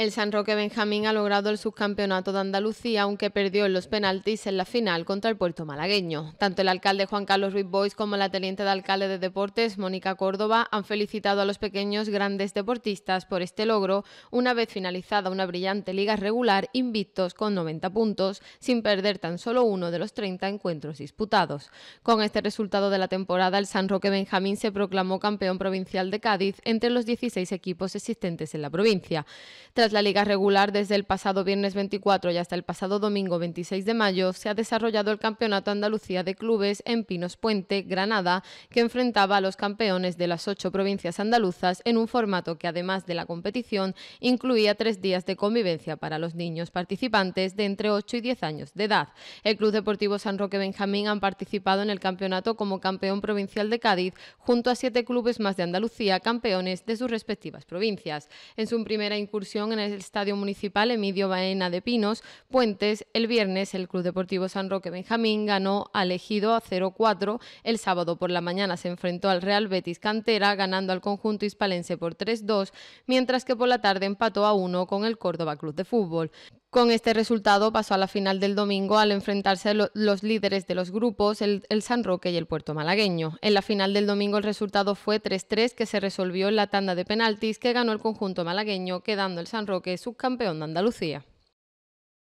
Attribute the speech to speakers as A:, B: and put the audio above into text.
A: El San Roque Benjamín ha logrado el subcampeonato de Andalucía, aunque perdió en los penaltis en la final contra el puerto malagueño. Tanto el alcalde Juan Carlos Ruiz Bois como la teniente de alcalde de Deportes, Mónica Córdoba, han felicitado a los pequeños grandes deportistas por este logro, una vez finalizada una brillante liga regular, invictos con 90 puntos, sin perder tan solo uno de los 30 encuentros disputados. Con este resultado de la temporada, el San Roque Benjamín se proclamó campeón provincial de Cádiz entre los 16 equipos existentes en la provincia la liga regular desde el pasado viernes 24 y hasta el pasado domingo 26 de mayo se ha desarrollado el Campeonato Andalucía de Clubes en Pinos Puente, Granada, que enfrentaba a los campeones de las ocho provincias andaluzas en un formato que además de la competición incluía tres días de convivencia para los niños participantes de entre 8 y 10 años de edad. El Club Deportivo San Roque Benjamín han participado en el campeonato como campeón provincial de Cádiz junto a siete clubes más de Andalucía campeones de sus respectivas provincias. En su primera incursión en en el Estadio Municipal Emidio Baena de Pinos, Puentes, el viernes el Club Deportivo San Roque Benjamín ganó al Ejido a 0-4. El sábado por la mañana se enfrentó al Real Betis Cantera, ganando al conjunto hispalense por 3-2, mientras que por la tarde empató a 1 con el Córdoba Club de Fútbol. Con este resultado pasó a la final del domingo al enfrentarse los líderes de los grupos, el, el, San Roque y el Puerto Malagueño. En la final del domingo el resultado fue 3-3 que se resolvió en la tanda de penaltis que ganó el conjunto malagueño, quedando el San Roque subcampeón de Andalucía.